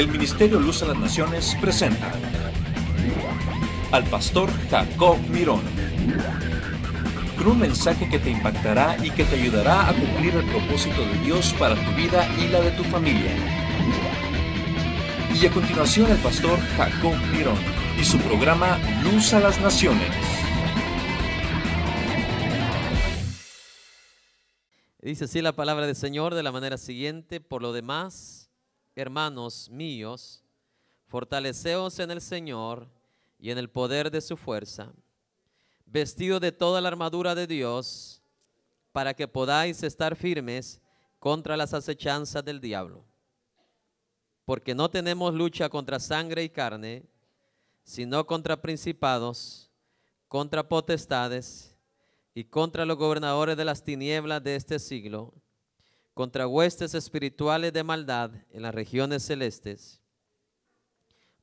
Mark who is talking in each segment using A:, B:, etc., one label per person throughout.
A: el Ministerio Luz a las Naciones presenta al pastor Jacob Mirón con un mensaje que te impactará y que te ayudará a cumplir el propósito de Dios para tu vida y la de tu familia. Y a continuación el pastor Jacob Mirón y su programa Luz a las Naciones. Dice así la palabra del Señor de la manera siguiente, por lo demás, hermanos míos, fortaleceos en el Señor y en el poder de su fuerza, vestido de toda la armadura de Dios, para que podáis estar firmes contra las acechanzas del diablo. Porque no tenemos lucha contra sangre y carne, sino contra principados, contra potestades y contra los gobernadores de las tinieblas de este siglo contra huestes espirituales de maldad en las regiones celestes.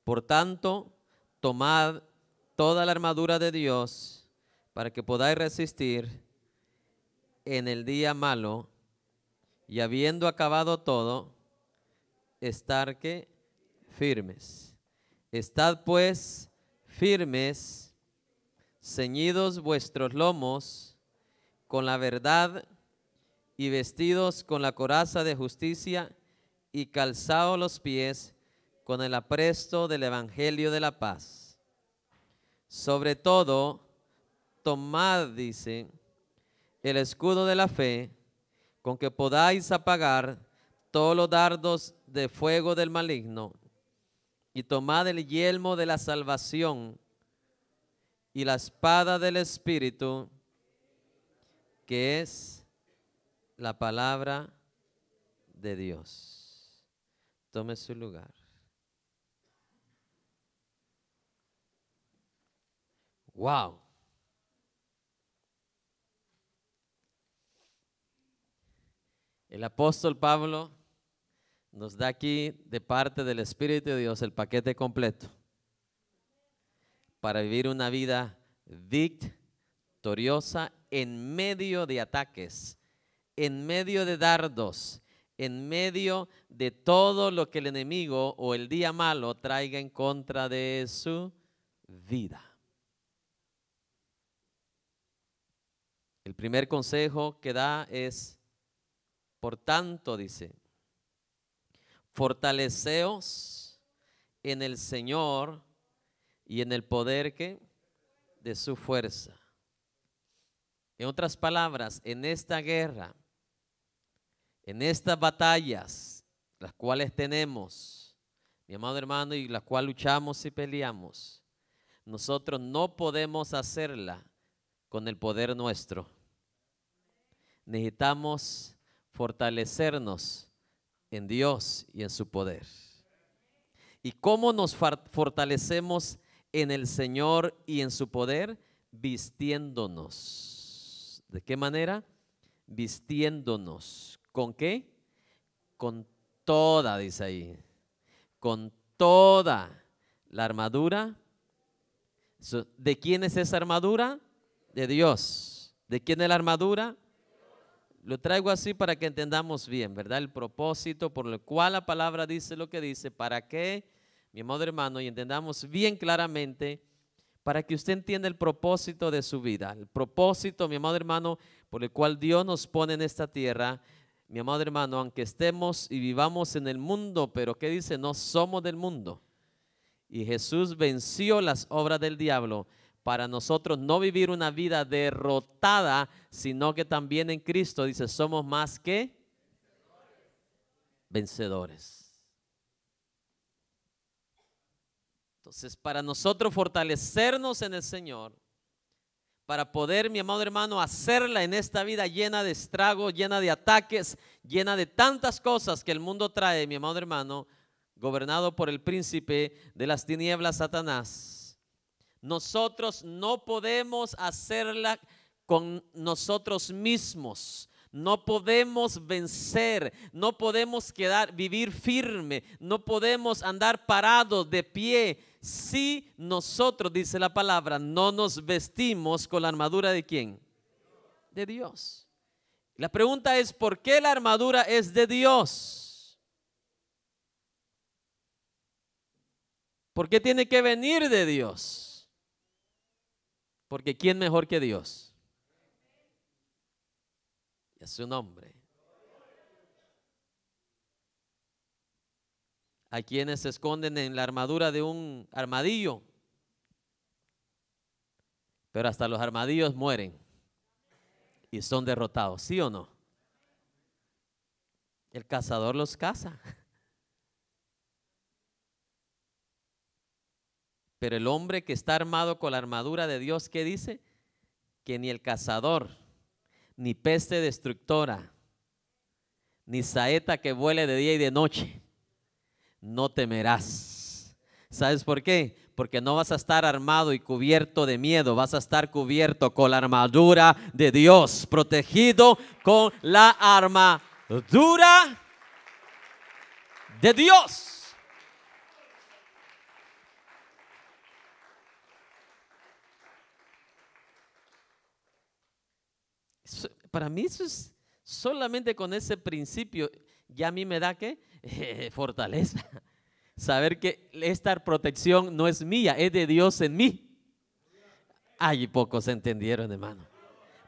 A: Por tanto, tomad toda la armadura de Dios para que podáis resistir en el día malo y habiendo acabado todo, estar que firmes. Estad pues firmes, ceñidos vuestros lomos con la verdad y vestidos con la coraza de justicia y calzados los pies con el apresto del Evangelio de la paz. Sobre todo, tomad, dice, el escudo de la fe, con que podáis apagar todos los dardos de fuego del maligno, y tomad el yelmo de la salvación y la espada del Espíritu, que es la palabra de Dios. Tome su lugar. Wow. El apóstol Pablo nos da aquí de parte del Espíritu de Dios el paquete completo para vivir una vida victoriosa en medio de ataques en medio de dardos, en medio de todo lo que el enemigo o el día malo traiga en contra de su vida. El primer consejo que da es, por tanto, dice, fortaleceos en el Señor y en el poder que de su fuerza. En otras palabras, en esta guerra, en estas batallas, las cuales tenemos, mi amado hermano, y las cuales luchamos y peleamos, nosotros no podemos hacerla con el poder nuestro. Necesitamos fortalecernos en Dios y en su poder. ¿Y cómo nos fortalecemos en el Señor y en su poder? Vistiéndonos. ¿De qué manera? Vistiéndonos ¿Con qué? Con toda, dice ahí, con toda la armadura. ¿De quién es esa armadura? De Dios. ¿De quién es la armadura? Lo traigo así para que entendamos bien, ¿verdad? El propósito por el cual la palabra dice lo que dice, para qué, mi amado hermano, y entendamos bien claramente, para que usted entienda el propósito de su vida, el propósito, mi amado hermano, por el cual Dios nos pone en esta tierra mi amado hermano, aunque estemos y vivamos en el mundo, pero ¿qué dice? No somos del mundo. Y Jesús venció las obras del diablo para nosotros no vivir una vida derrotada, sino que también en Cristo, dice, somos más que vencedores. Entonces, para nosotros fortalecernos en el Señor, para poder, mi amado hermano, hacerla en esta vida llena de estragos, llena de ataques, llena de tantas cosas que el mundo trae, mi amado hermano, gobernado por el príncipe de las tinieblas, Satanás. Nosotros no podemos hacerla con nosotros mismos. No podemos vencer, no podemos quedar vivir firme, no podemos andar parados de pie si nosotros, dice la palabra, no nos vestimos con la armadura de quién? De Dios. La pregunta es, ¿por qué la armadura es de Dios? ¿Por qué tiene que venir de Dios? Porque ¿quién mejor que Dios? Y a su nombre. a quienes se esconden en la armadura de un armadillo. Pero hasta los armadillos mueren y son derrotados, ¿sí o no? El cazador los caza. Pero el hombre que está armado con la armadura de Dios, ¿qué dice? Que ni el cazador, ni peste destructora, ni saeta que vuele de día y de noche, no temerás. ¿Sabes por qué? Porque no vas a estar armado y cubierto de miedo, vas a estar cubierto con la armadura de Dios, protegido con la armadura de Dios. Para mí eso es solamente con ese principio, ya a mí me da que fortaleza. Saber que esta protección no es mía, es de Dios en mí. Ay, pocos entendieron, hermano.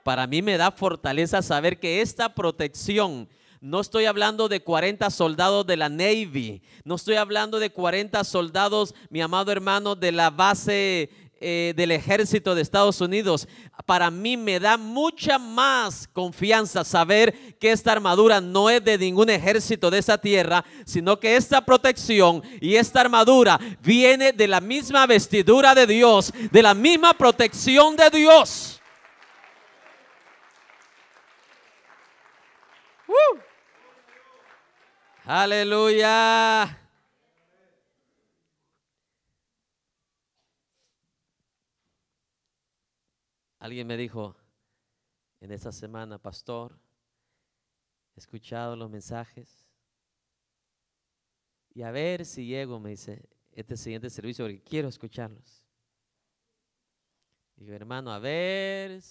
A: Para mí me da fortaleza saber que esta protección no estoy hablando de 40 soldados de la Navy. No estoy hablando de 40 soldados, mi amado hermano, de la base eh, del ejército de Estados Unidos, para mí me da mucha más confianza saber que esta armadura no es de ningún ejército de esa tierra, sino que esta protección y esta armadura viene de la misma vestidura de Dios, de la misma protección de Dios. Aleluya. Alguien me dijo en esta semana, pastor, he escuchado los mensajes y a ver si llego, me dice, este siguiente servicio porque quiero escucharlos. Digo, hermano, a ver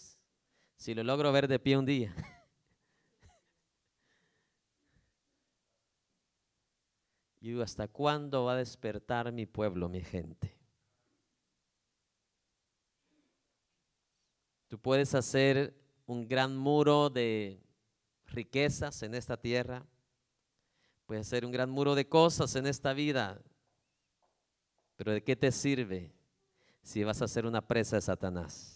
A: si lo logro ver de pie un día. y digo, ¿hasta cuándo va a despertar mi pueblo, mi gente? puedes hacer un gran muro de riquezas en esta tierra. Puedes hacer un gran muro de cosas en esta vida. Pero ¿de qué te sirve si vas a ser una presa de Satanás?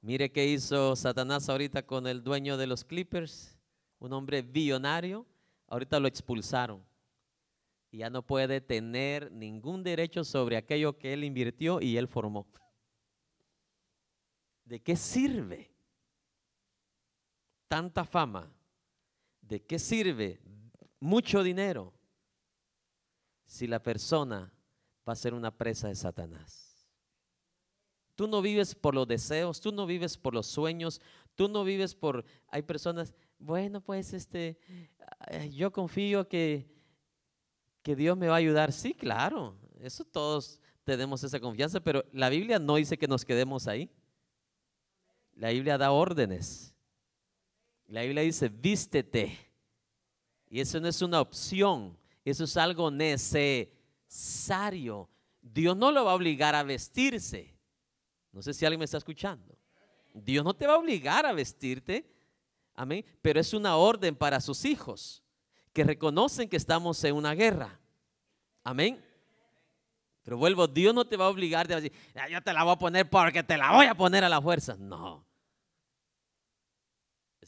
A: Mire qué hizo Satanás ahorita con el dueño de los Clippers, un hombre billonario. Ahorita lo expulsaron y ya no puede tener ningún derecho sobre aquello que él invirtió y él formó. ¿de qué sirve tanta fama? ¿De qué sirve mucho dinero si la persona va a ser una presa de Satanás? Tú no vives por los deseos, tú no vives por los sueños, tú no vives por... Hay personas, bueno, pues este, yo confío que, que Dios me va a ayudar. Sí, claro, eso todos tenemos esa confianza, pero la Biblia no dice que nos quedemos ahí. La Biblia da órdenes. La Biblia dice, vístete. Y eso no es una opción, eso es algo necesario. Dios no lo va a obligar a vestirse. No sé si alguien me está escuchando. Dios no te va a obligar a vestirte. Amén. Pero es una orden para sus hijos que reconocen que estamos en una guerra. Amén. Pero vuelvo, Dios no te va a obligar a decir, ah, yo te la voy a poner porque te la voy a poner a la fuerza. No.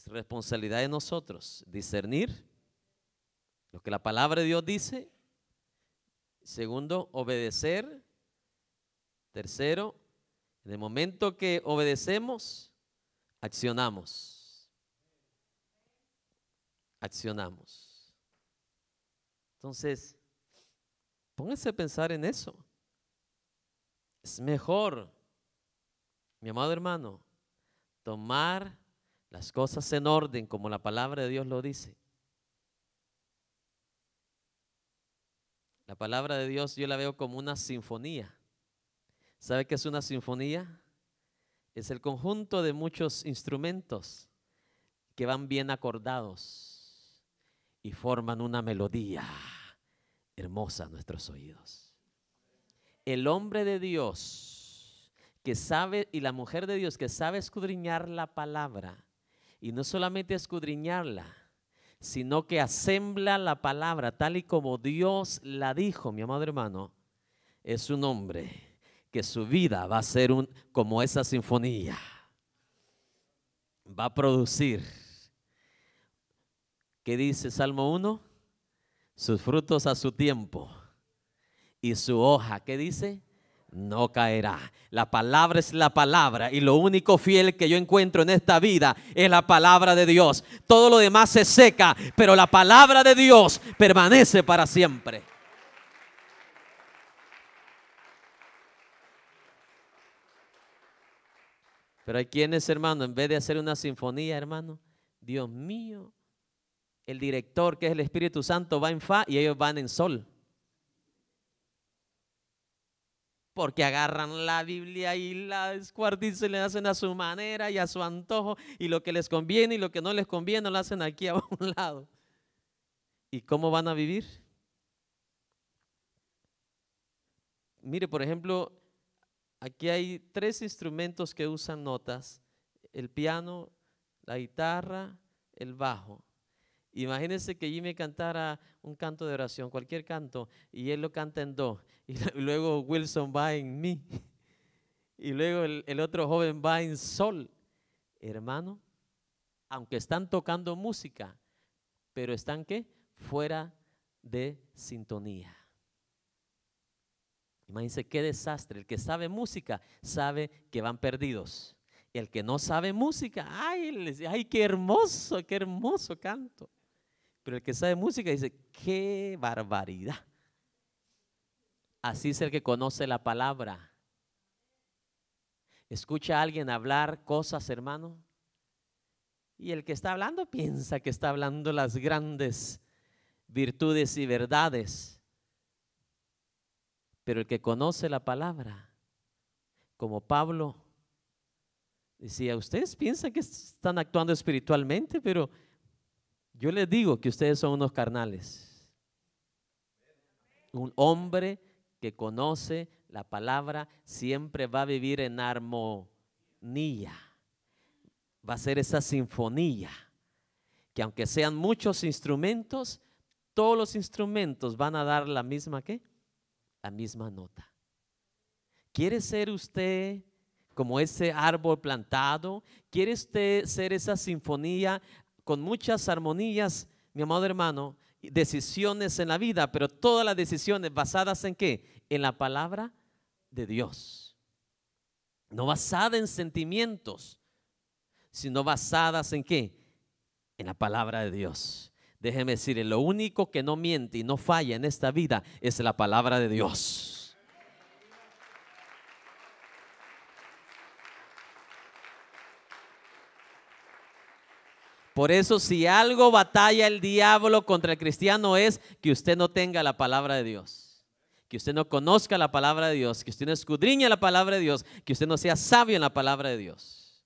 A: Es responsabilidad de nosotros discernir lo que la palabra de Dios dice. Segundo, obedecer. Tercero, en el momento que obedecemos, accionamos. Accionamos. Entonces, pónganse a pensar en eso. Es mejor, mi amado hermano, tomar las cosas en orden como la palabra de Dios lo dice. La palabra de Dios yo la veo como una sinfonía. ¿Sabe qué es una sinfonía? Es el conjunto de muchos instrumentos que van bien acordados y forman una melodía hermosa a nuestros oídos. El hombre de Dios que sabe y la mujer de Dios que sabe escudriñar la palabra y no solamente escudriñarla, sino que asembla la palabra tal y como Dios la dijo, mi amado hermano, es un hombre que su vida va a ser un, como esa sinfonía. Va a producir. ¿Qué dice Salmo 1? Sus frutos a su tiempo. Y su hoja, ¿qué dice? no caerá. La palabra es la palabra y lo único fiel que yo encuentro en esta vida es la palabra de Dios. Todo lo demás se seca, pero la palabra de Dios permanece para siempre. Pero hay quienes, hermano, en vez de hacer una sinfonía, hermano, Dios mío, el director que es el Espíritu Santo va en fa y ellos van en sol. Porque agarran la Biblia y la descuartizan y le hacen a su manera y a su antojo. Y lo que les conviene y lo que no les conviene lo hacen aquí a un lado. ¿Y cómo van a vivir? Mire, por ejemplo, aquí hay tres instrumentos que usan notas. El piano, la guitarra, el bajo. Imagínense que Jimmy cantara un canto de oración, cualquier canto, y él lo canta en do, y luego Wilson va en mi, y luego el, otro joven va en sol. Hermano, aunque están tocando música, pero están qué? Fuera de sintonía. Imagínense qué desastre. El que sabe música sabe que van perdidos. Y el que no sabe música, ay, ay, qué hermoso, qué hermoso canto. Pero el que sabe música dice, qué barbaridad. Así es el que conoce la palabra. Escucha a alguien hablar cosas, hermano. Y el que está hablando piensa que está hablando las grandes virtudes y verdades. Pero el que conoce la palabra, como Pablo, decía, ustedes piensan que están actuando espiritualmente, pero yo les digo que ustedes son unos carnales. Un hombre que conoce la palabra siempre va a vivir en armonía. Va a ser esa sinfonía. Que aunque sean muchos instrumentos, todos los instrumentos van a dar la misma qué? La misma nota. ¿Quiere ser usted como ese árbol plantado? ¿Quiere usted ser esa sinfonía con muchas armonías, mi amado hermano, decisiones en la vida, pero todas las decisiones basadas en qué? En la palabra de Dios. No basada en sentimientos, sino basadas en qué? En la palabra de Dios. Déjeme decir lo único que no miente y no falla en esta vida es la palabra de Dios. Por eso si algo batalla el diablo contra el cristiano es que usted no tenga la palabra de Dios, que usted no conozca la palabra de Dios, que usted no escudriñe la palabra de Dios, que usted no sea sabio en la palabra de Dios.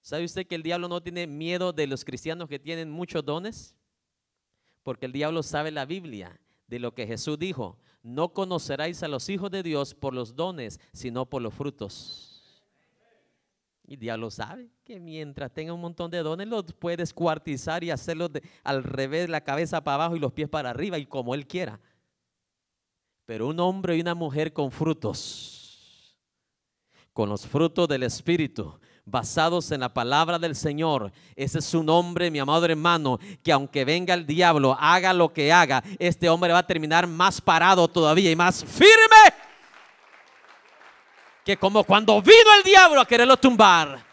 A: ¿Sabe usted que el diablo no tiene miedo de los cristianos que tienen muchos dones? Porque el diablo sabe la Biblia, de lo que Jesús dijo, no conoceráis a los hijos de Dios por los dones, sino por los frutos. Y diablo sabe que mientras tenga un montón de dones los puedes cuartizar y hacerlo de, al revés, la cabeza para abajo y los pies para arriba y como él quiera. Pero un hombre y una mujer con frutos, con los frutos del Espíritu, basados en la palabra del Señor. Ese es su nombre, mi amado hermano, que aunque venga el diablo, haga lo que haga, este hombre va a terminar más parado todavía y más firme que como cuando vino el diablo a quererlo tumbar.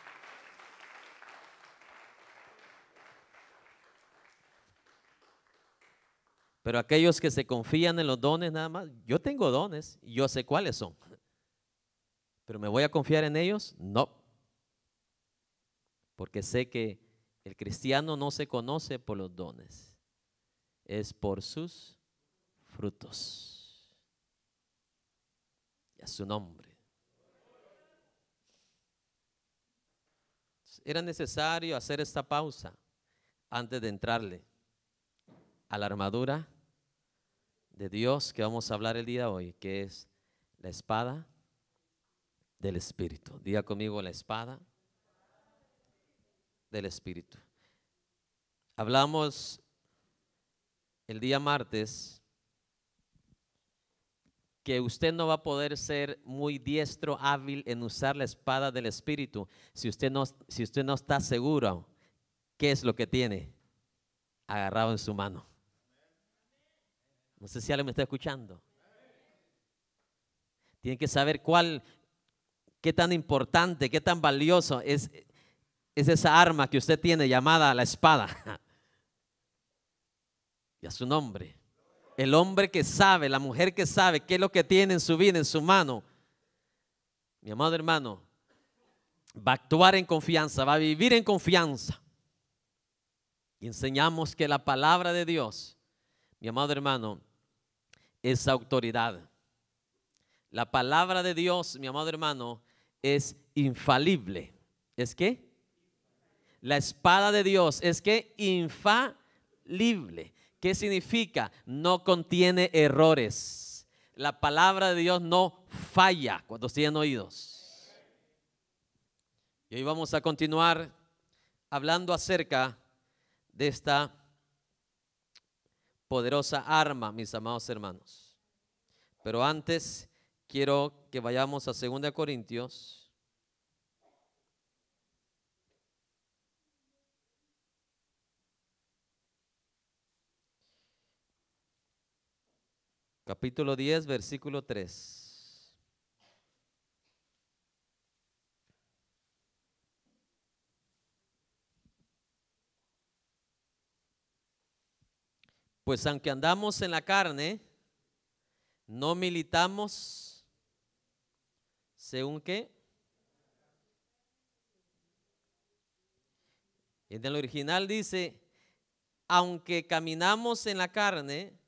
A: Pero aquellos que se confían en los dones nada más, yo tengo dones, yo sé cuáles son. Pero ¿me voy a confiar en ellos? No. Porque sé que el cristiano no se conoce por los dones, es por sus frutos. Y a su nombre. era necesario hacer esta pausa antes de entrarle a la armadura de Dios que vamos a hablar el día de hoy, que es la espada del Espíritu. Diga conmigo la espada del Espíritu. Hablamos el día martes que usted no va a poder ser muy diestro, hábil en usar la espada del Espíritu si usted no, si usted no está seguro qué es lo que tiene agarrado en su mano. No sé si alguien me está escuchando. Tiene que saber cuál, qué tan importante, qué tan valioso es, es esa arma que usted tiene llamada la espada. Y a su nombre. El hombre que sabe, la mujer que sabe qué es lo que tiene en su vida, en su mano. Mi amado hermano, va a actuar en confianza, va a vivir en confianza. Y enseñamos que la palabra de Dios, mi amado hermano, es autoridad. La palabra de Dios, mi amado hermano, es infalible. ¿Es qué? La espada de Dios es que infalible. ¿Qué significa? No contiene errores. La palabra de Dios no falla cuando siguen oídos. Y hoy vamos a continuar hablando acerca de esta poderosa arma, mis amados hermanos. Pero antes quiero que vayamos a 2 Corintios capítulo 10, versículo 3. Pues aunque andamos en la carne, no militamos según qué. En el original dice, aunque caminamos en la carne,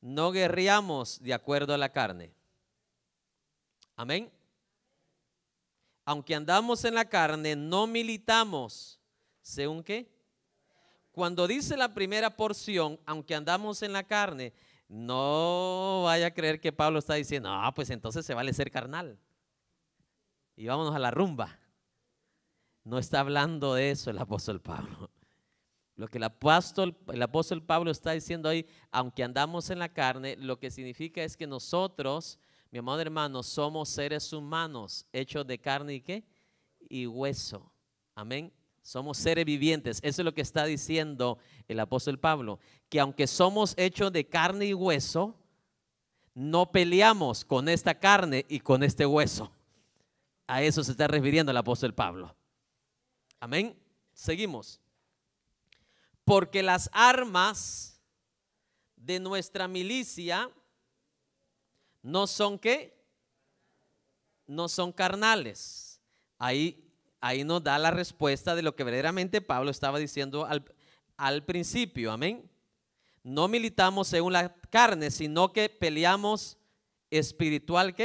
A: no guerriamos de acuerdo a la carne. Amén. Aunque andamos en la carne, no militamos. ¿Según qué? Cuando dice la primera porción, aunque andamos en la carne, no vaya a creer que Pablo está diciendo, ah, pues entonces se vale ser carnal. Y vámonos a la rumba. No está hablando de eso el apóstol Pablo. Lo que el apóstol, apóstol Pablo está diciendo ahí, aunque andamos en la carne, lo que significa es que nosotros, mi amado hermano, somos seres humanos, hechos de carne y qué? Y hueso. Amén. Somos seres vivientes. Eso es lo que está diciendo el apóstol Pablo. Que aunque somos hechos de carne y hueso, no peleamos con esta carne y con este hueso. A eso se está refiriendo el apóstol Pablo. Amén. Seguimos porque las armas de nuestra milicia no son qué? No son carnales. Ahí, ahí nos da la respuesta de lo que verdaderamente Pablo estaba diciendo al, principio, amén. No militamos según la carne, sino que peleamos espiritual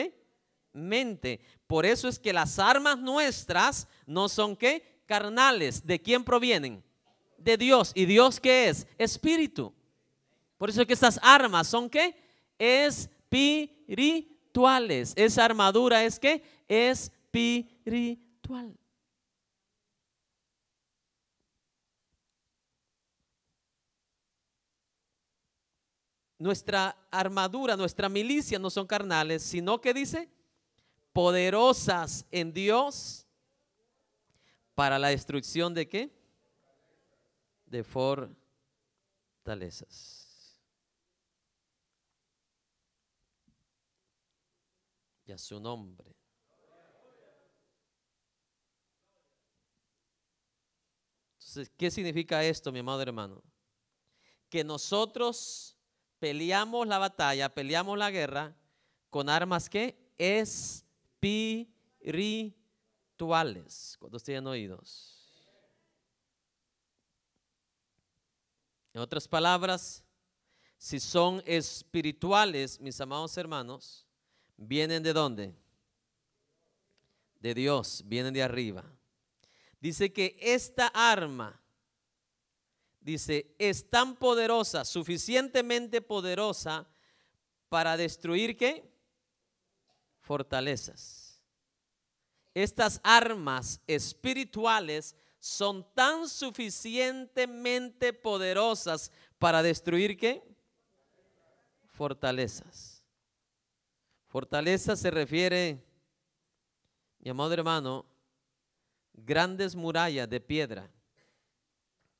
A: mente. Por eso es que las armas nuestras no son qué? Carnales. ¿De quién provienen? de Dios. ¿Y Dios qué es? Espíritu. Por eso que estas armas son qué? Espirituales. Esa armadura es qué? Espiritual. Nuestra armadura, nuestra milicia no son carnales, sino que dice poderosas en Dios para la destrucción de qué? de fortalezas. Y a su nombre. Entonces, ¿qué significa esto, mi amado hermano? Que nosotros peleamos la batalla, peleamos la guerra con armas que espirituales. Cuando estén oídos. En otras palabras, si son espirituales, mis amados hermanos, vienen de dónde? De Dios, vienen de arriba. Dice que esta arma, dice, es tan poderosa, suficientemente poderosa para destruir qué? Fortalezas. Estas armas espirituales son tan suficientemente poderosas para destruir qué? Fortalezas. Fortaleza se refiere, mi amado hermano, grandes murallas de piedra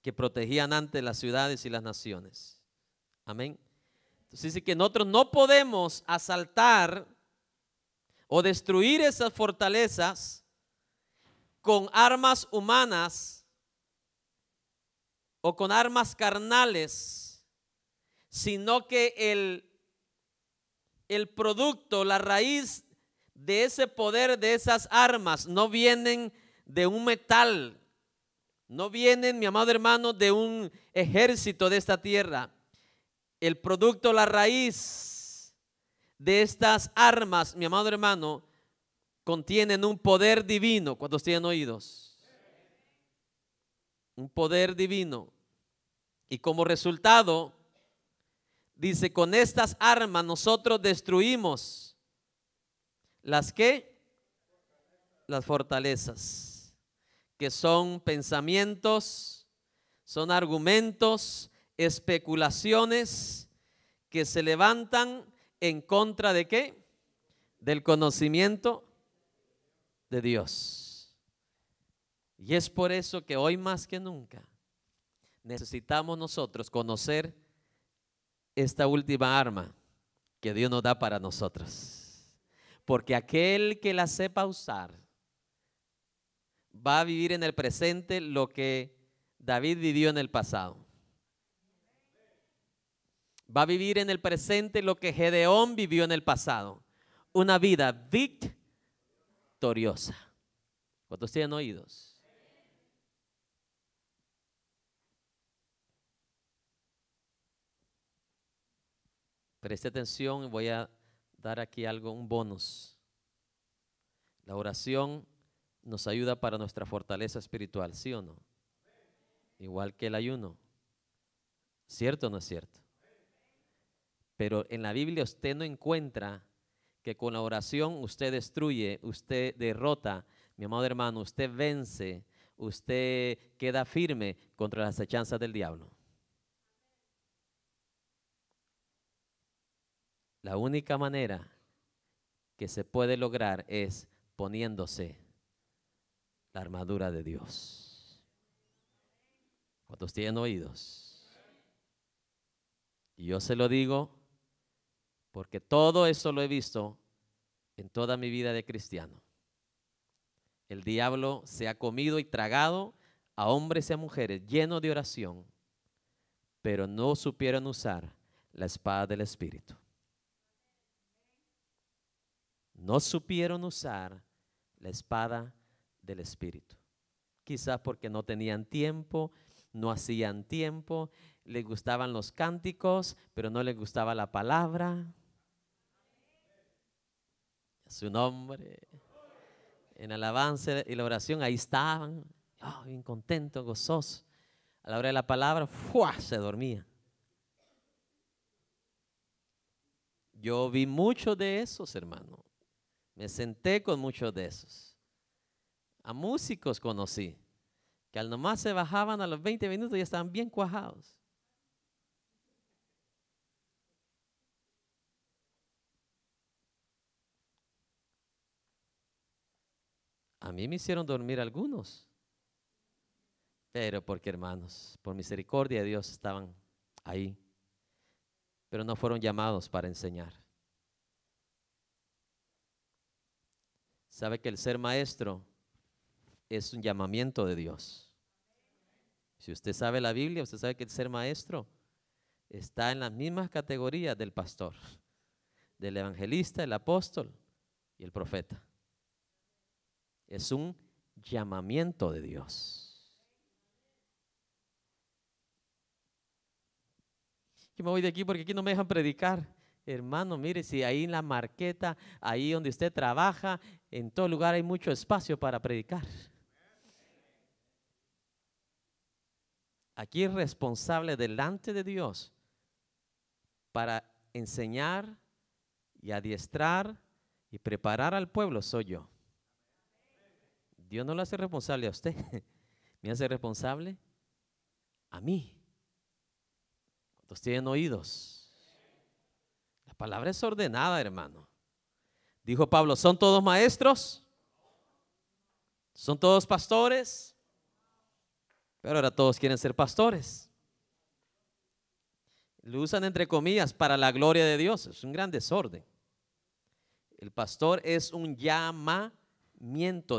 A: que protegían antes las ciudades y las naciones. Amén. Entonces dice que nosotros no podemos asaltar o destruir esas fortalezas con armas humanas o con armas carnales, sino que el, el producto, la raíz de ese poder, de esas armas, no vienen de un metal, no vienen, mi amado hermano, de un ejército de esta tierra. El producto, la raíz de estas armas, mi amado hermano, contienen un poder divino. ¿Cuántos tienen oídos? Un poder divino. Y como resultado, dice, con estas armas nosotros destruimos las que? Las fortalezas, que son pensamientos, son argumentos, especulaciones que se levantan en contra de qué? Del conocimiento de Dios. Y es por eso que hoy más que nunca necesitamos nosotros conocer esta última arma que Dios nos da para nosotros. Porque aquel que la sepa usar va a vivir en el presente lo que David vivió en el pasado. Va a vivir en el presente lo que Gedeón vivió en el pasado. Una vida victoriosa victoriosa. ¿Cuántos tienen oídos? Preste atención, y voy a dar aquí algo, un bonus. La oración nos ayuda para nuestra fortaleza espiritual, ¿sí o no? Igual que el ayuno. ¿Cierto o no es cierto? Pero en la Biblia usted no encuentra que con la oración usted destruye, usted derrota, mi amado hermano, usted vence, usted queda firme contra las acechanzas del diablo. La única manera que se puede lograr es poniéndose la armadura de Dios. ¿Cuántos tienen oídos? Y yo se lo digo porque todo eso lo he visto en toda mi vida de cristiano. El diablo se ha comido y tragado a hombres y a mujeres llenos de oración, pero no supieron usar la espada del Espíritu. No supieron usar la espada del Espíritu. Quizás porque no tenían tiempo, no hacían tiempo, les gustaban los cánticos, pero no les gustaba la palabra su nombre. En alabanza y la oración, ahí estaban, oh, bien contentos, gozosos. A la hora de la palabra, se dormía. Yo vi muchos de esos, hermanos, Me senté con muchos de esos. A músicos conocí, que al nomás se bajaban a los 20 minutos y estaban bien cuajados. A mí me hicieron dormir algunos. Pero porque hermanos, por misericordia de Dios estaban ahí. Pero no fueron llamados para enseñar. Sabe que el ser maestro es un llamamiento de Dios. Si usted sabe la Biblia, usted sabe que el ser maestro está en las mismas categorías del pastor, del evangelista, el apóstol y el profeta. Es un llamamiento de Dios. Yo me voy de aquí porque aquí no me dejan predicar. Hermano, mire, si ahí en la marqueta, ahí donde usted trabaja, en todo lugar hay mucho espacio para predicar. Aquí es responsable delante de Dios para enseñar y adiestrar y preparar al pueblo soy yo. Dios no lo hace responsable a usted, me hace responsable a mí. Cuando tienen oídos? La palabra es ordenada, hermano. Dijo Pablo, ¿son todos maestros? ¿Son todos pastores? Pero ahora todos quieren ser pastores. Lo usan entre comillas para la gloria de Dios. Es un gran desorden. El pastor es un llama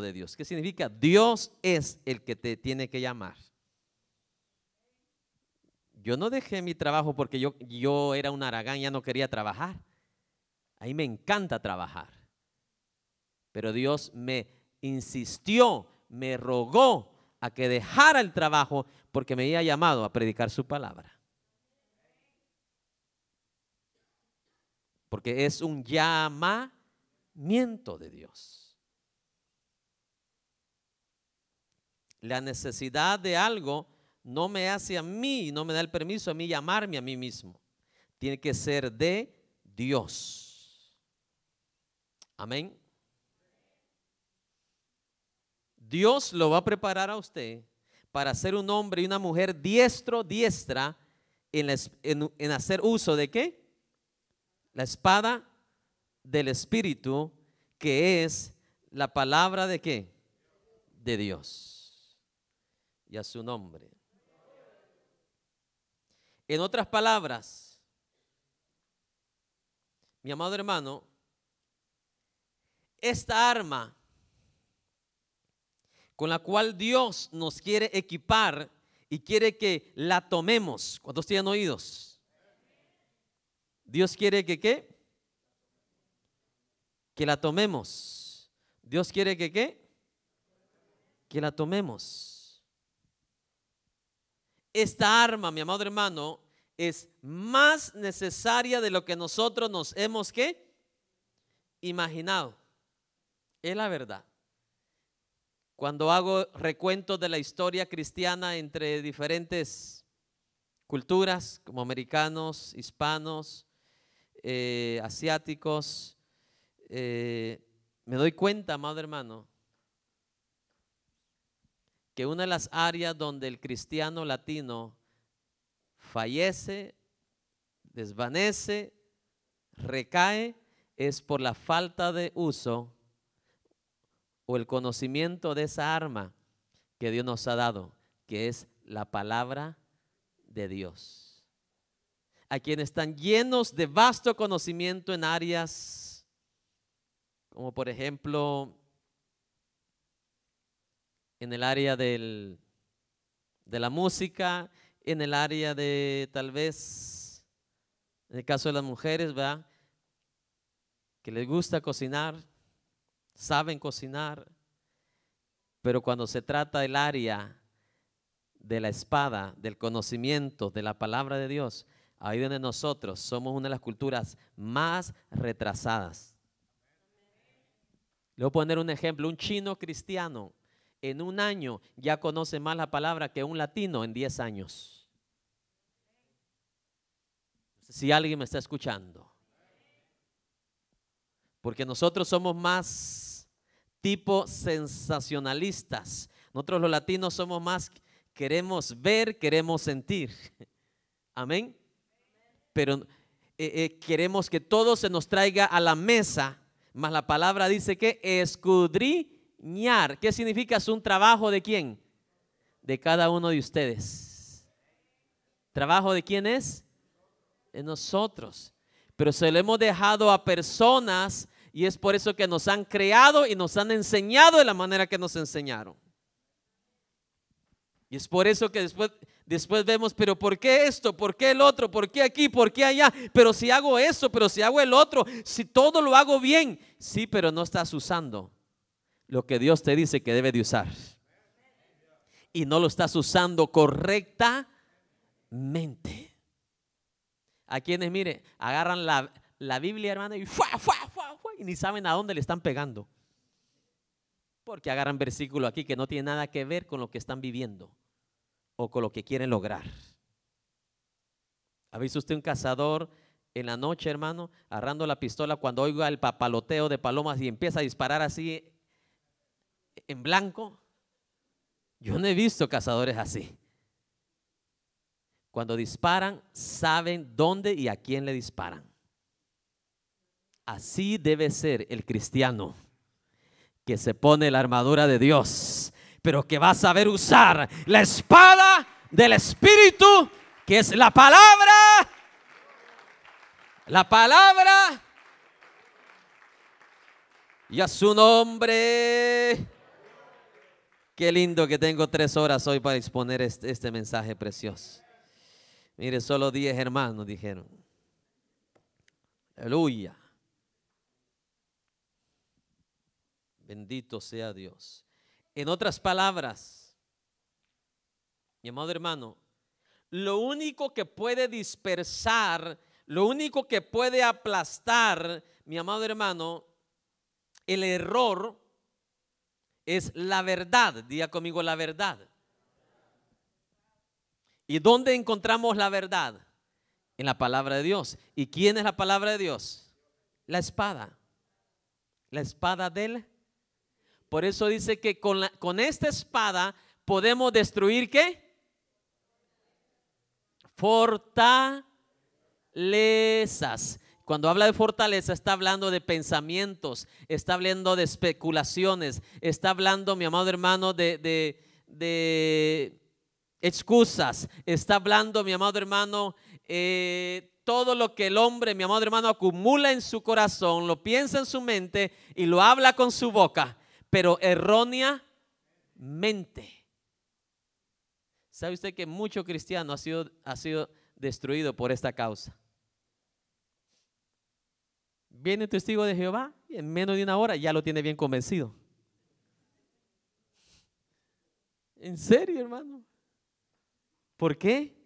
A: de Dios. ¿Qué significa? Dios es el que te tiene que llamar. Yo no dejé mi trabajo porque yo, yo era un aragán, ya no quería trabajar. A mí me encanta trabajar. Pero Dios me insistió, me rogó a que dejara el trabajo porque me había llamado a predicar su palabra. Porque es un llamamiento de Dios. La necesidad de algo no me hace a mí, no me da el permiso a mí llamarme a mí mismo. Tiene que ser de Dios. Amén. Dios lo va a preparar a usted para ser un hombre y una mujer diestro, diestra, en, hacer uso de qué? La espada del Espíritu, que es la palabra de qué? De Dios y a su nombre. En otras palabras, mi amado hermano, esta arma con la cual Dios nos quiere equipar y quiere que la tomemos. ¿Cuántos tienen oídos? Dios quiere que qué? Que la tomemos. Dios quiere que qué? Que la tomemos. Esta arma, mi amado hermano, es más necesaria de lo que nosotros nos hemos ¿qué? imaginado. Es la verdad. Cuando hago recuentos de la historia cristiana entre diferentes culturas, como americanos, hispanos, eh, asiáticos, eh, me doy cuenta, amado hermano, que una de las áreas donde el cristiano latino fallece, desvanece, recae, es por la falta de uso o el conocimiento de esa arma que Dios nos ha dado, que es la palabra de Dios. A quienes están llenos de vasto conocimiento en áreas como por ejemplo en el área del, de la música, en el área de tal vez, en el caso de las mujeres, ¿verdad? Que les gusta cocinar, saben cocinar, pero cuando se trata del área de la espada, del conocimiento, de la palabra de Dios, ahí donde nosotros somos una de las culturas más retrasadas. Le voy a poner un ejemplo, un chino cristiano en un año ya conoce más la palabra que un latino en 10 años. Si alguien me está escuchando. Porque nosotros somos más tipo sensacionalistas. Nosotros los latinos somos más, queremos ver, queremos sentir. Amén. Pero eh, eh, queremos que todo se nos traiga a la mesa, más la palabra dice que escudrí ¿Qué significa? Es un trabajo de quién? De cada uno de ustedes. ¿Trabajo de quién es? De nosotros. Pero se lo hemos dejado a personas y es por eso que nos han creado y nos han enseñado de la manera que nos enseñaron. Y es por eso que después, después vemos, pero ¿por qué esto? ¿Por qué el otro? ¿Por qué aquí? ¿Por qué allá? Pero si hago esto, pero si hago el otro, si todo lo hago bien, sí, pero no estás usando lo que Dios te dice que debe de usar. Y no lo estás usando correctamente. A quienes, mire, agarran la, Biblia, hermano, y, ni saben a dónde le están pegando. Porque agarran versículo aquí que no tiene nada que ver con lo que están viviendo o con lo que quieren lograr. ¿Ha visto usted un cazador en la noche, hermano, agarrando la pistola cuando oiga el papaloteo de palomas y empieza a disparar así en blanco. Yo no he visto cazadores así. Cuando disparan, saben dónde y a quién le disparan. Así debe ser el cristiano que se pone la armadura de Dios, pero que va a saber usar la espada del Espíritu, que es la palabra, la palabra y a su nombre Qué lindo que tengo tres horas hoy para exponer este, mensaje precioso. Mire, solo diez hermanos dijeron. Aleluya. Bendito sea Dios. En otras palabras, mi amado hermano, lo único que puede dispersar, lo único que puede aplastar, mi amado hermano, el error es la verdad. Diga conmigo la verdad. ¿Y dónde encontramos la verdad? En la palabra de Dios. ¿Y quién es la palabra de Dios? La espada. La espada de él? Por eso dice que con, con esta espada podemos destruir qué? Fortalezas. Cuando habla de fortaleza, está hablando de pensamientos, está hablando de especulaciones, está hablando, mi amado hermano, de, de, excusas, está hablando, mi amado hermano, eh, todo lo que el hombre, mi amado hermano, acumula en su corazón, lo piensa en su mente y lo habla con su boca, pero erróneamente. ¿Sabe usted que mucho cristiano ha sido, ha sido destruido por esta causa? Viene testigo de Jehová y en menos de una hora ya lo tiene bien convencido. En serio, hermano. ¿Por qué?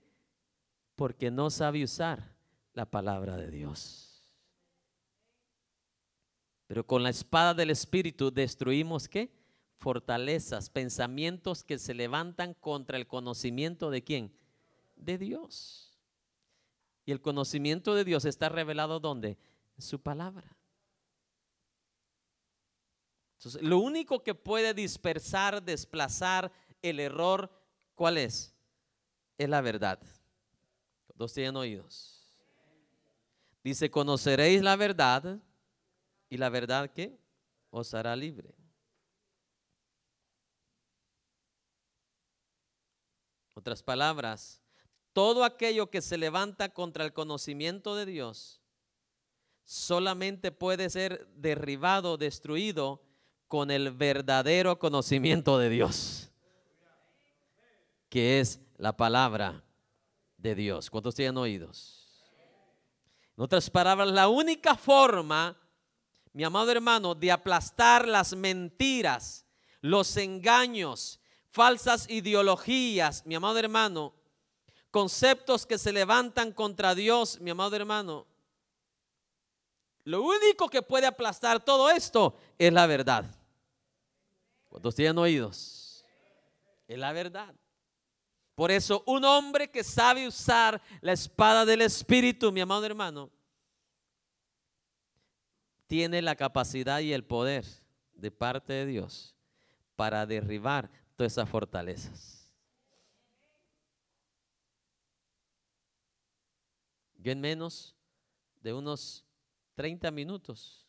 A: Porque no sabe usar la palabra de Dios. Pero con la espada del Espíritu destruimos qué? Fortalezas, pensamientos que se levantan contra el conocimiento de quién? De Dios. Y el conocimiento de Dios está revelado dónde? su palabra. Entonces, lo único que puede dispersar, desplazar el error, ¿cuál es? Es la verdad. Dos tienen oídos. Dice, conoceréis la verdad y la verdad que os hará libre. Otras palabras, todo aquello que se levanta contra el conocimiento de Dios solamente puede ser derribado, destruido con el verdadero conocimiento de Dios, que es la palabra de Dios. ¿Cuántos tienen oídos? En otras palabras, la única forma, mi amado hermano, de aplastar las mentiras, los engaños, falsas ideologías, mi amado hermano, conceptos que se levantan contra Dios, mi amado hermano, lo único que puede aplastar todo esto es la verdad. ¿Cuántos tienen oídos? Es la verdad. Por eso un hombre que sabe usar la espada del Espíritu, mi amado hermano, tiene la capacidad y el poder de parte de Dios para derribar todas esas fortalezas. Yo en menos de unos 30 minutos.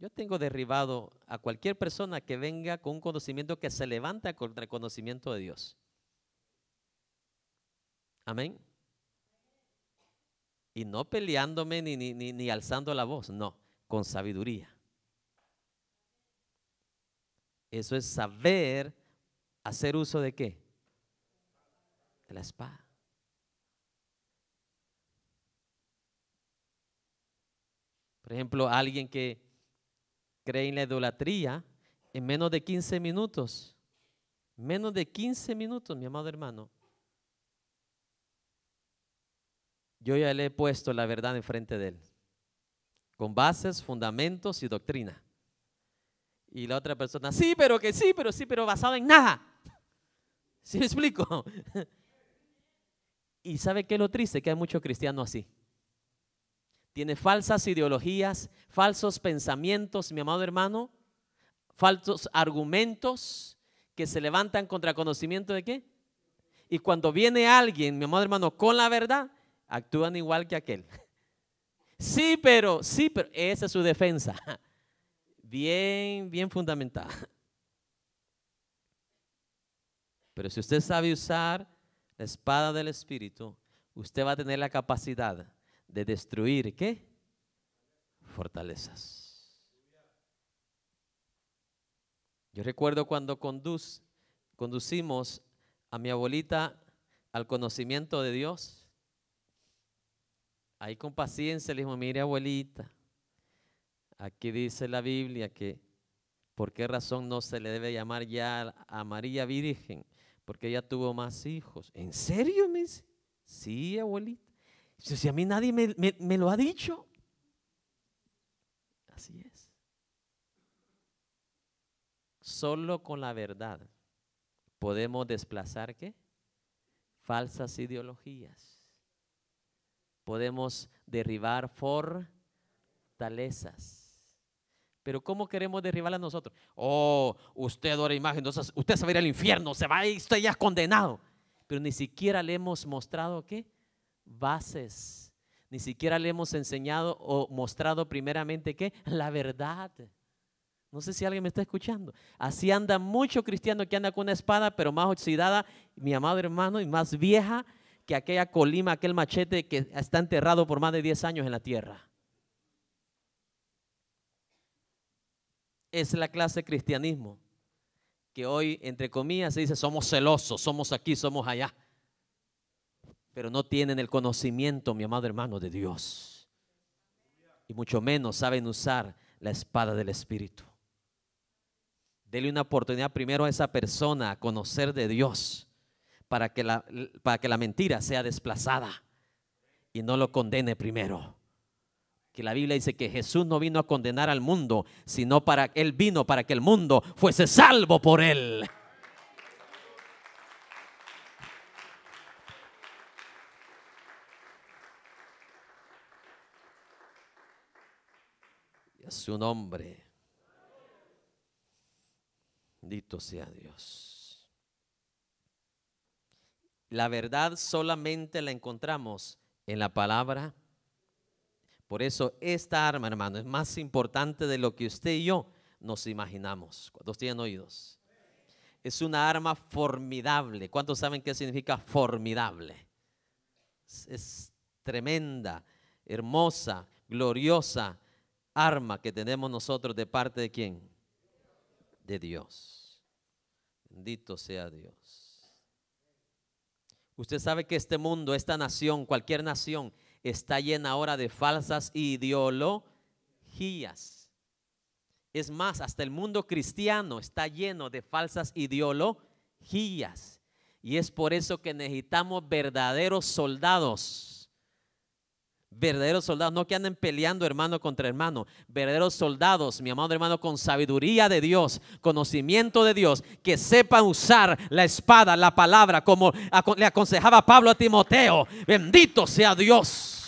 A: Yo tengo derribado a cualquier persona que venga con un conocimiento que se levanta contra el conocimiento de Dios. Amén. Y no peleándome ni, ni, alzando la voz, no, con sabiduría. Eso es saber hacer uso de qué? De la espada. Por ejemplo, alguien que cree en la idolatría en menos de 15 minutos. Menos de 15 minutos, mi amado hermano. Yo ya le he puesto la verdad enfrente de él, con bases, fundamentos y doctrina. Y la otra persona, sí, pero que sí, pero sí, pero basado en nada. ¿Sí me explico? y sabe qué es lo triste, que hay muchos cristianos así tiene falsas ideologías, falsos pensamientos, mi amado hermano, falsos argumentos que se levantan contra conocimiento de qué? Y cuando viene alguien, mi amado hermano, con la verdad, actúan igual que aquel. Sí, pero, sí, pero, esa es su defensa. Bien, bien fundamentada. Pero si usted sabe usar la espada del Espíritu, usted va a tener la capacidad de destruir, ¿qué? Fortalezas. Yo recuerdo cuando conducimos a mi abuelita al conocimiento de Dios. Ahí con paciencia le dijimos, mire abuelita, aquí dice la Biblia que por qué razón no se le debe llamar ya a María Virgen, porque ella tuvo más hijos. ¿En serio? Me sí, abuelita si a mí nadie me, lo ha dicho. Así es. Solo con la verdad podemos desplazar qué? Falsas ideologías. Podemos derribar fortalezas. Pero ¿cómo queremos derribar a nosotros? Oh, usted adora imagen, usted se va a ir al infierno, se va y usted ya es condenado. Pero ni siquiera le hemos mostrado qué? bases. Ni siquiera le hemos enseñado o mostrado primeramente que la verdad. No sé si alguien me está escuchando. Así anda mucho cristiano que anda con una espada, pero más oxidada, mi amado hermano, y más vieja que aquella colima, aquel machete que está enterrado por más de 10 años en la tierra. Es la clase de cristianismo que hoy, entre comillas, se dice, somos celosos, somos aquí, somos allá pero no tienen el conocimiento, mi amado hermano, de Dios. Y mucho menos saben usar la espada del Espíritu. Dele una oportunidad primero a esa persona a conocer de Dios para que la, para que la mentira sea desplazada y no lo condene primero. Que la Biblia dice que Jesús no vino a condenar al mundo, sino para él vino para que el mundo fuese salvo por él. su nombre. Bendito sea Dios. La verdad solamente la encontramos en la palabra. Por eso esta arma, hermano, es más importante de lo que usted y yo nos imaginamos. ¿Cuántos tienen oídos? Es una arma formidable. ¿Cuántos saben qué significa formidable? Es, es tremenda, hermosa, gloriosa, arma que tenemos nosotros de parte de quién? De Dios. Bendito sea Dios. Usted sabe que este mundo, esta nación, cualquier nación, está llena ahora de falsas ideologías. Es más, hasta el mundo cristiano está lleno de falsas ideologías. Y es por eso que necesitamos verdaderos soldados Verdaderos soldados, no que anden peleando hermano contra hermano. Verdaderos soldados, mi amado hermano, con sabiduría de Dios, conocimiento de Dios, que sepan usar la espada, la palabra, como le aconsejaba Pablo a Timoteo. Bendito sea Dios.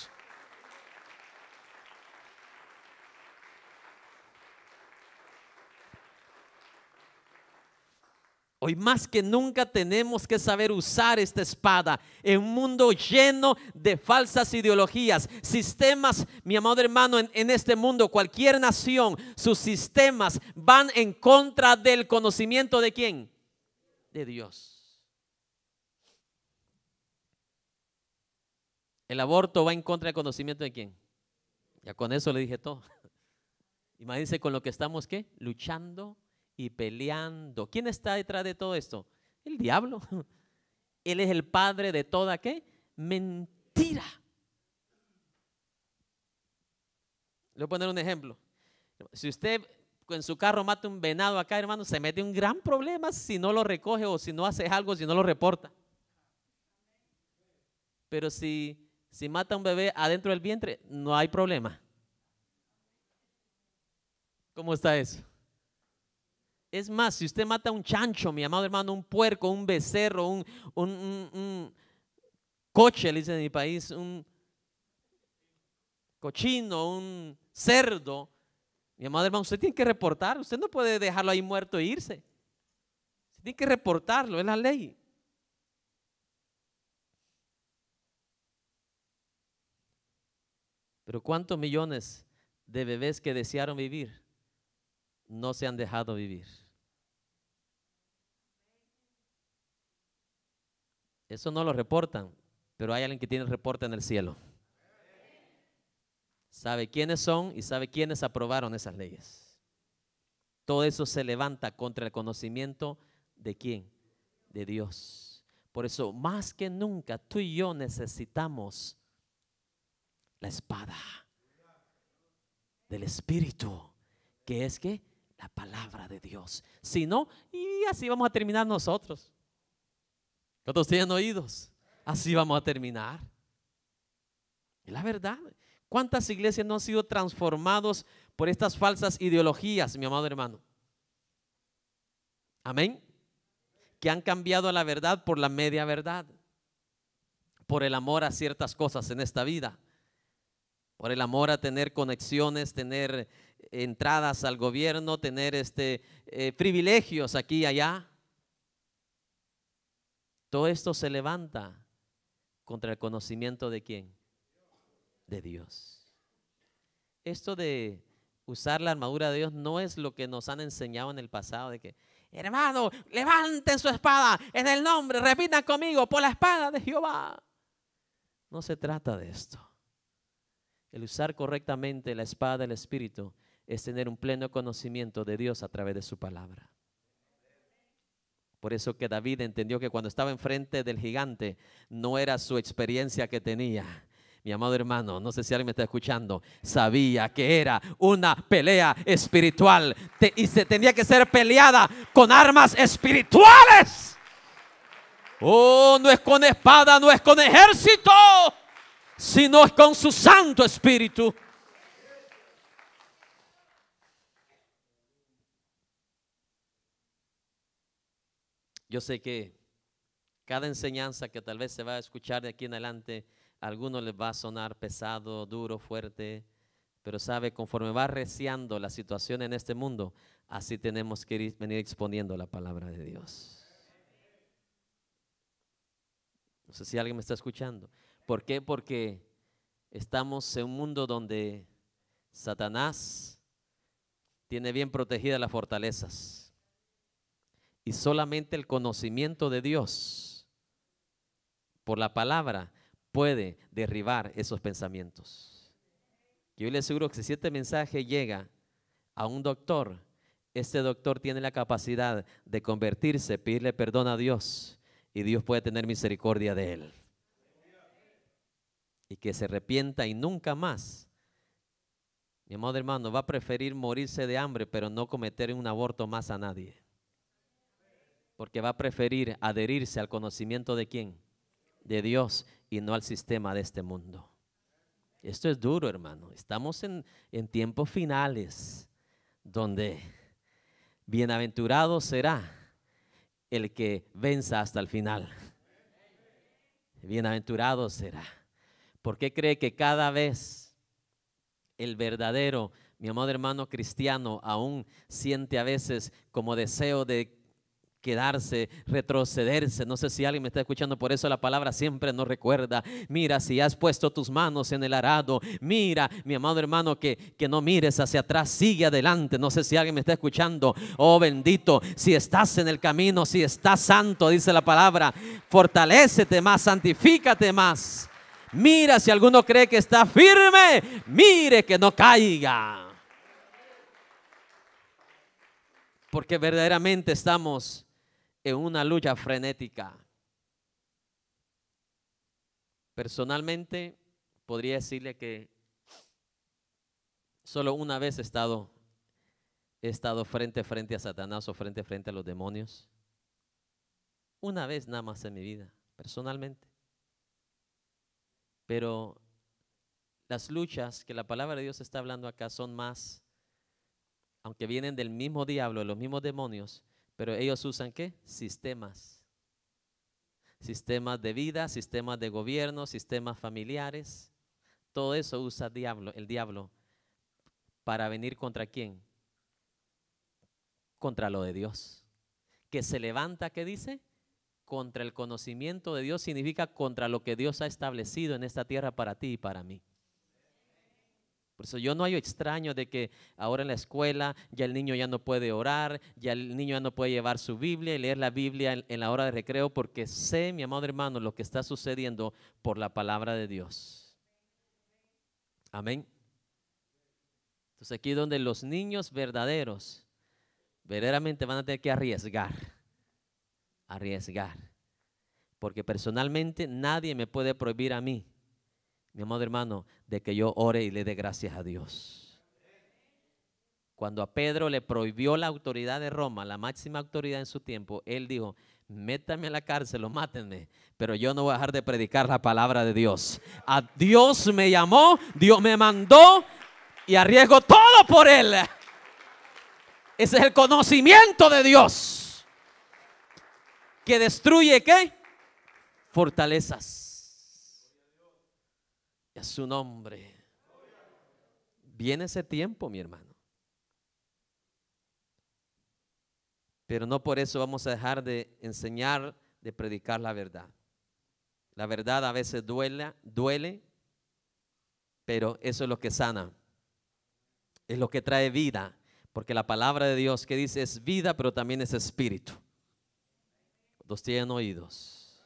A: Hoy más que nunca tenemos que saber usar esta espada en un mundo lleno de falsas ideologías, sistemas, mi amado hermano, en, este mundo, cualquier nación, sus sistemas van en contra del conocimiento de quién? De Dios. El aborto va en contra del conocimiento de quién? Ya con eso le dije todo. dice con lo que estamos, ¿qué? Luchando y peleando. ¿Quién está detrás de todo esto? El diablo. Él es el padre de toda qué? Mentira. Le voy a poner un ejemplo. Si usted en su carro mata un venado acá, hermano, se mete un gran problema si no lo recoge o si no hace algo, si no lo reporta. Pero si, si mata un bebé adentro del vientre, no hay problema. ¿Cómo está eso? Es más, si usted mata un chancho, mi amado hermano, un puerco, un becerro, un, coche, le dicen en mi país, un cochino, un cerdo, mi amado hermano, usted tiene que reportar, usted no puede dejarlo ahí muerto e irse. tiene que reportarlo, es la ley. Pero ¿cuántos millones de bebés que desearon vivir no se han dejado vivir? Eso no lo reportan, pero hay alguien que tiene el reporte en el cielo. Sabe quiénes son y sabe quiénes aprobaron esas leyes. Todo eso se levanta contra el conocimiento de quién? De Dios. Por eso, más que nunca, tú y yo necesitamos la espada del Espíritu, que es que la palabra de Dios. Si no, y así vamos a terminar nosotros. ¿Cuántos tienen oídos? Así vamos a terminar. Es la verdad, ¿cuántas iglesias no han sido transformadas por estas falsas ideologías, mi amado hermano? Amén. Que han cambiado la verdad por la media verdad, por el amor a ciertas cosas en esta vida, por el amor a tener conexiones, tener entradas al gobierno, tener este, eh, privilegios aquí y allá. Todo esto se levanta contra el conocimiento de quién? De Dios. Esto de usar la armadura de Dios no es lo que nos han enseñado en el pasado de que, hermano, levanten su espada en el nombre, repitan conmigo, por la espada de Jehová. No se trata de esto. El usar correctamente la espada del Espíritu es tener un pleno conocimiento de Dios a través de su palabra. Por eso que David entendió que cuando estaba enfrente del gigante no era su experiencia que tenía. Mi amado hermano, no sé si alguien me está escuchando, sabía que era una pelea espiritual y se tenía que ser peleada con armas espirituales. Oh, no es con espada, no es con ejército, sino es con su Santo Espíritu. Yo sé que cada enseñanza que tal vez se va a escuchar de aquí en adelante, a algunos les va a sonar pesado, duro, fuerte, pero sabe, conforme va reciando la situación en este mundo, así tenemos que ir, venir exponiendo la palabra de Dios. No sé si alguien me está escuchando. ¿Por qué? Porque estamos en un mundo donde Satanás tiene bien protegidas las fortalezas y solamente el conocimiento de Dios por la palabra puede derribar esos pensamientos. Yo le aseguro que si este mensaje llega a un doctor, este doctor tiene la capacidad de convertirse, pedirle perdón a Dios y Dios puede tener misericordia de él. Y que se arrepienta y nunca más. Mi amado hermano, va a preferir morirse de hambre, pero no cometer un aborto más a nadie porque va a preferir adherirse al conocimiento de quién? De Dios y no al sistema de este mundo. Esto es duro, hermano. Estamos en, tiempos finales donde bienaventurado será el que venza hasta el final. Bienaventurado será. ¿Por qué cree que cada vez el verdadero, mi amado hermano cristiano, aún siente a veces como deseo de quedarse, retrocederse. No sé si alguien me está escuchando, por eso la palabra siempre nos recuerda. Mira, si has puesto tus manos en el arado, mira, mi amado hermano, que, que no mires hacia atrás, sigue adelante. No sé si alguien me está escuchando. Oh bendito, si estás en el camino, si estás santo, dice la palabra, fortalecete más, santifícate más. Mira, si alguno cree que está firme, mire que no caiga. Porque verdaderamente estamos en una lucha frenética. Personalmente, podría decirle que solo una vez he estado, he estado frente a frente a Satanás o frente frente a los demonios. Una vez nada más en mi vida, personalmente. Pero las luchas que la palabra de Dios está hablando acá son más, aunque vienen del mismo diablo, de los mismos demonios, pero ellos usan qué? Sistemas. Sistemas de vida, sistemas de gobierno, sistemas familiares. Todo eso usa el diablo, para venir contra quién? Contra lo de Dios. Que se levanta, ¿qué dice? Contra el conocimiento de Dios significa contra lo que Dios ha establecido en esta tierra para ti y para mí. Por eso yo no hay extraño de que ahora en la escuela ya el niño ya no puede orar, ya el niño ya no puede llevar su Biblia y leer la Biblia en, la hora de recreo, porque sé, mi amado hermano, lo que está sucediendo por la palabra de Dios. Amén. Entonces aquí es donde los niños verdaderos, verdaderamente van a tener que arriesgar, arriesgar. Porque personalmente nadie me puede prohibir a mí mi amado hermano, de que yo ore y le dé gracias a Dios. Cuando a Pedro le prohibió la autoridad de Roma, la máxima autoridad en su tiempo, él dijo, métame a la cárcel o mátenme, pero yo no voy a dejar de predicar la palabra de Dios. A Dios me llamó, Dios me mandó y arriesgo todo por él. Ese es el conocimiento de Dios. Que destruye qué? Fortalezas. Es su nombre. Viene ese tiempo, mi hermano. Pero no por eso vamos a dejar de enseñar, de predicar la verdad. La verdad a veces duele, duele, pero eso es lo que sana. Es lo que trae vida, porque la palabra de Dios que dice es vida, pero también es espíritu. Los tienen oídos.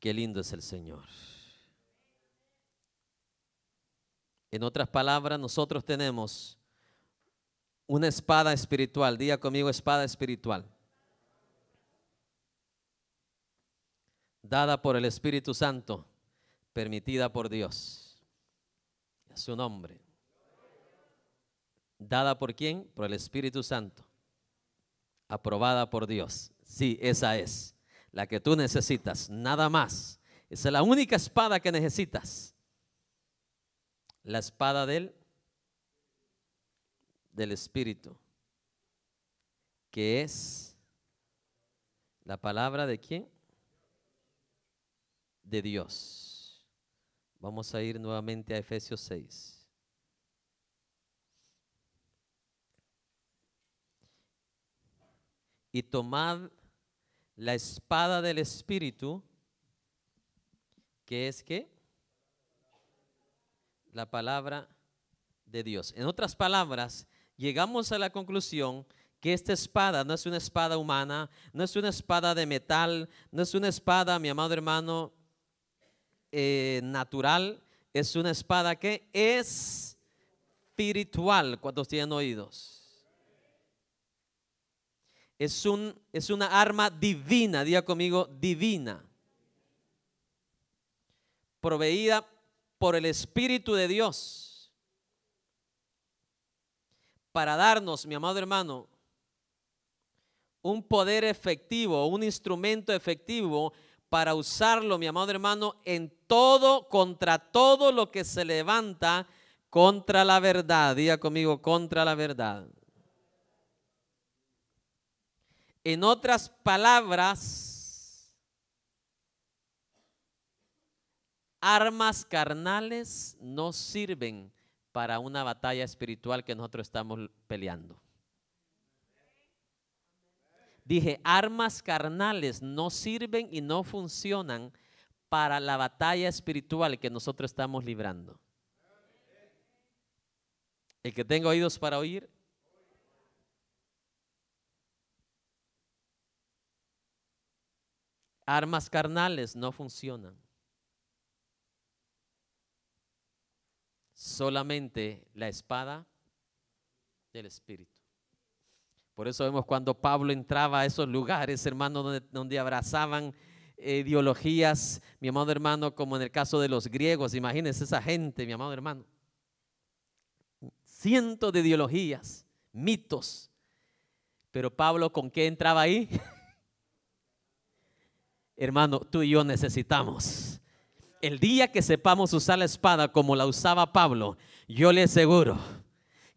A: Qué lindo es el Señor. En otras palabras, nosotros tenemos una espada espiritual. Diga conmigo espada espiritual. Dada por el Espíritu Santo, permitida por Dios. A su nombre. Dada por quién? Por el Espíritu Santo. Aprobada por Dios. Sí, esa es la que tú necesitas. Nada más. Esa es la única espada que necesitas la espada del, del Espíritu, que es la palabra de quién? De Dios. Vamos a ir nuevamente a Efesios 6. y tomad la espada del Espíritu, que es que la palabra de Dios. En otras palabras, llegamos a la conclusión que esta espada no es una espada humana, no es una espada de metal, no es una espada, mi amado hermano, eh, natural, es una espada que es espiritual, cuando tienen oídos. Es, un, es una arma divina, diga conmigo, divina, proveída por el Espíritu de Dios para darnos, mi amado hermano, un poder efectivo, un instrumento efectivo para usarlo, mi amado hermano, en todo, contra todo lo que se levanta contra la verdad. Diga conmigo, contra la verdad. En otras palabras, armas carnales no sirven para una batalla espiritual que nosotros estamos peleando. Dije, armas carnales no sirven y no funcionan para la batalla espiritual que nosotros estamos librando. El que tenga oídos para oír. Armas carnales no funcionan. solamente la espada del Espíritu. Por eso vemos cuando Pablo entraba a esos lugares, hermano, donde, abrazaban eh, ideologías, mi amado hermano, como en el caso de los griegos, imagínense esa gente, mi amado hermano. Cientos de ideologías, mitos. Pero Pablo, ¿con qué entraba ahí? hermano, tú y yo necesitamos el día que sepamos usar la espada como la usaba Pablo, yo le aseguro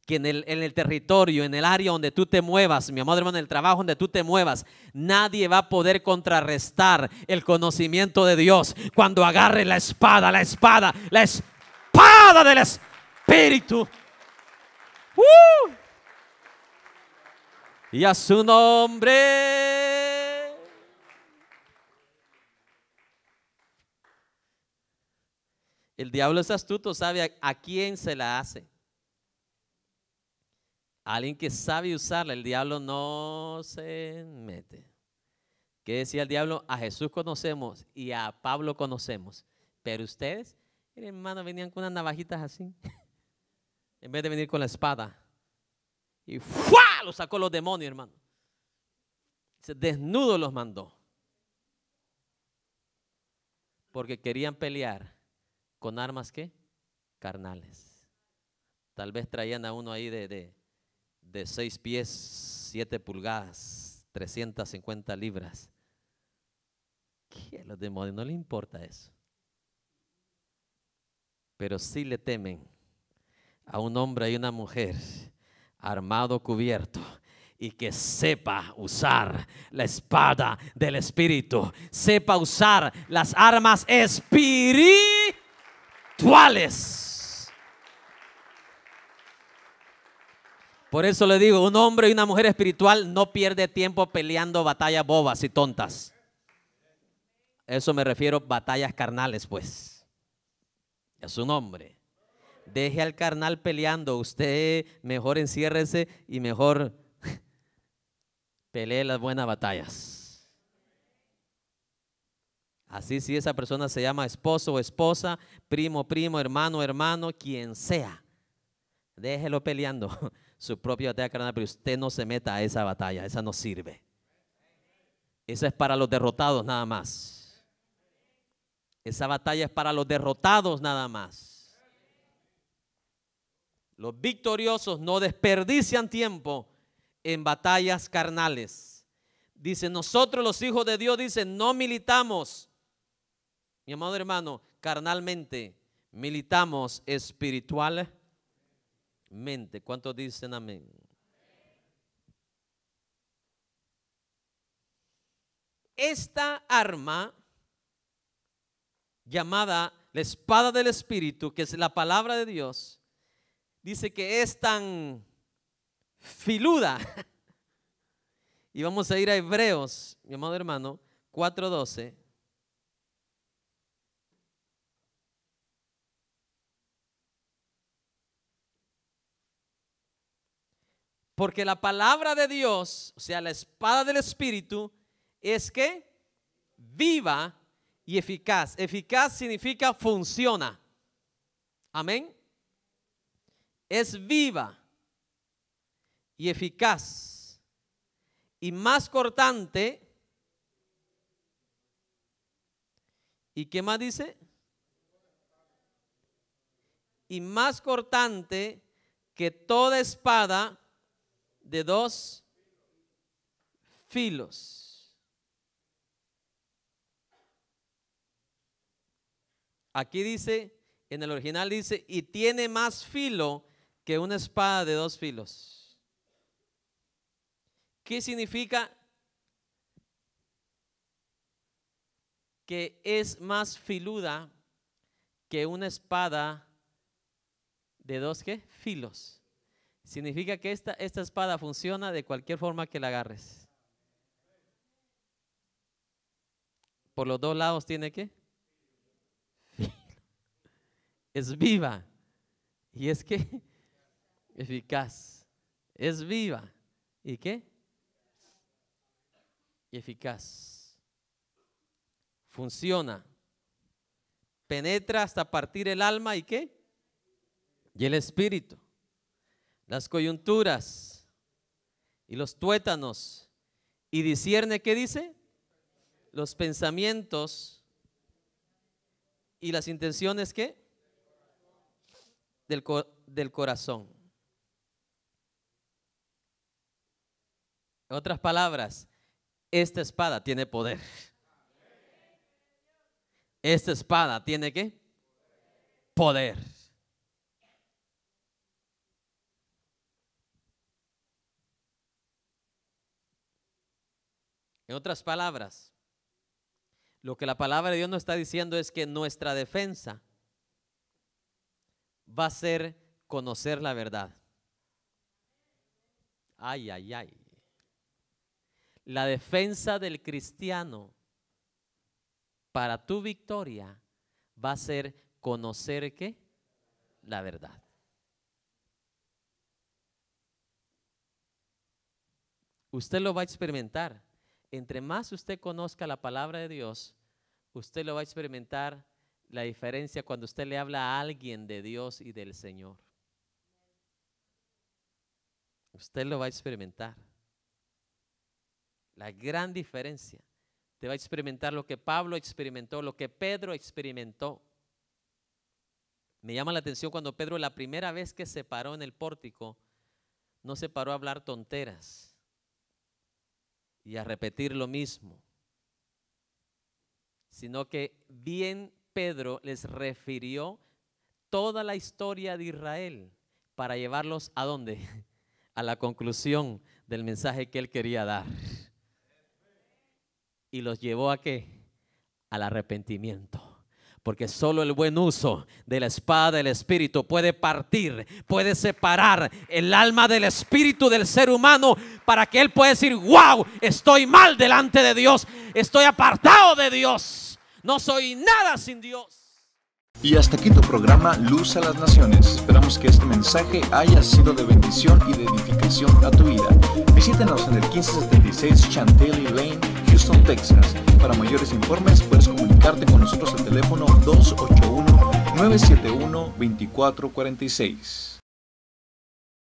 A: que en el, en el, territorio, en el área donde tú te muevas, mi amado hermano, en el trabajo donde tú te muevas, nadie va a poder contrarrestar el conocimiento de Dios cuando agarre la espada, la espada, la espada del Espíritu. ¡Uh! Y a su nombre El diablo es astuto, sabe a, quién se la hace. alguien que sabe usarla, el diablo no se mete. ¿Qué decía el diablo? A Jesús conocemos y a Pablo conocemos. Pero ustedes, hermano, venían con unas navajitas así. en vez de venir con la espada. Y ¡fua! Los sacó los demonios, hermano. Se desnudo los mandó. Porque querían pelear con armas qué? Carnales. Tal vez traían a uno ahí de, de, pies, siete pulgadas, 350 libras. ¿Qué? A los demonios no le importa eso. Pero sí le temen a un hombre y una mujer armado, cubierto, y que sepa usar la espada del Espíritu, sepa usar las armas espirituales actuales. Por eso le digo, un hombre y una mujer espiritual no pierde tiempo peleando batallas bobas y tontas. Eso me refiero batallas carnales, pues. Es un hombre. Deje al carnal peleando. Usted mejor enciérrese y mejor pelee las buenas batallas. Así si esa persona se llama esposo o esposa, primo, primo, hermano, hermano, quien sea. Déjelo peleando su propia batalla carnal, pero usted no se meta a esa batalla, esa no sirve. Esa es para los derrotados nada más. Esa batalla es para los derrotados nada más. Los victoriosos no desperdician tiempo en batallas carnales. Dice, nosotros los hijos de Dios, dice, no militamos mi amado hermano, carnalmente militamos espiritualmente. ¿Cuántos dicen amén? Esta arma llamada la espada del Espíritu, que es la palabra de Dios, dice que es tan filuda. Y vamos a ir a Hebreos, mi amado hermano, 4.12. Porque la palabra de Dios, o sea, la espada del Espíritu, es que viva y eficaz. Eficaz significa funciona. Amén. Es viva y eficaz. Y más cortante. ¿Y qué más dice? Y más cortante que toda espada de dos filos. Aquí dice, en el original dice, y tiene más filo que una espada de dos filos. ¿Qué significa? Que es más filuda que una espada de dos filos. Significa que esta, esta espada funciona de cualquier forma que la agarres. Por los dos lados tiene que. Es viva. Y es que eficaz. Es viva. ¿Y qué? Y eficaz. Funciona. Penetra hasta partir el alma y qué? Y el espíritu las coyunturas y los tuétanos y discierne, ¿qué dice? Los pensamientos y las intenciones, ¿qué? Del, del corazón. otras palabras, esta espada tiene poder. Esta espada tiene qué? Poder. En otras palabras, lo que la palabra de Dios nos está diciendo es que nuestra defensa va a ser conocer la verdad. Ay, ay, ay. La defensa del cristiano para tu victoria va a ser conocer qué? La verdad. Usted lo va a experimentar entre más usted conozca la palabra de Dios, usted lo va a experimentar la diferencia cuando usted le habla a alguien de Dios y del Señor. Usted lo va a experimentar. La gran diferencia. Te va a experimentar lo que Pablo experimentó, lo que Pedro experimentó. Me llama la atención cuando Pedro la primera vez que se paró en el pórtico, no se paró a hablar tonteras y a repetir lo mismo, sino que bien Pedro les refirió toda la historia de Israel para llevarlos a dónde? A la conclusión del mensaje que él quería dar. Y los llevó a qué? Al arrepentimiento. Porque solo el buen uso de la espada del Espíritu puede partir, puede separar el alma del Espíritu del ser humano para que Él pueda decir, wow, estoy mal delante de Dios, estoy apartado de Dios, no soy nada sin Dios. Y hasta aquí tu programa Luz a las Naciones. Esperamos que este mensaje haya sido de bendición y de edificación a tu vida. Visítenos en el 1576 Chantilly Lane, Houston, Texas. Para mayores informes, puedes con nosotros al teléfono 281 971 2446.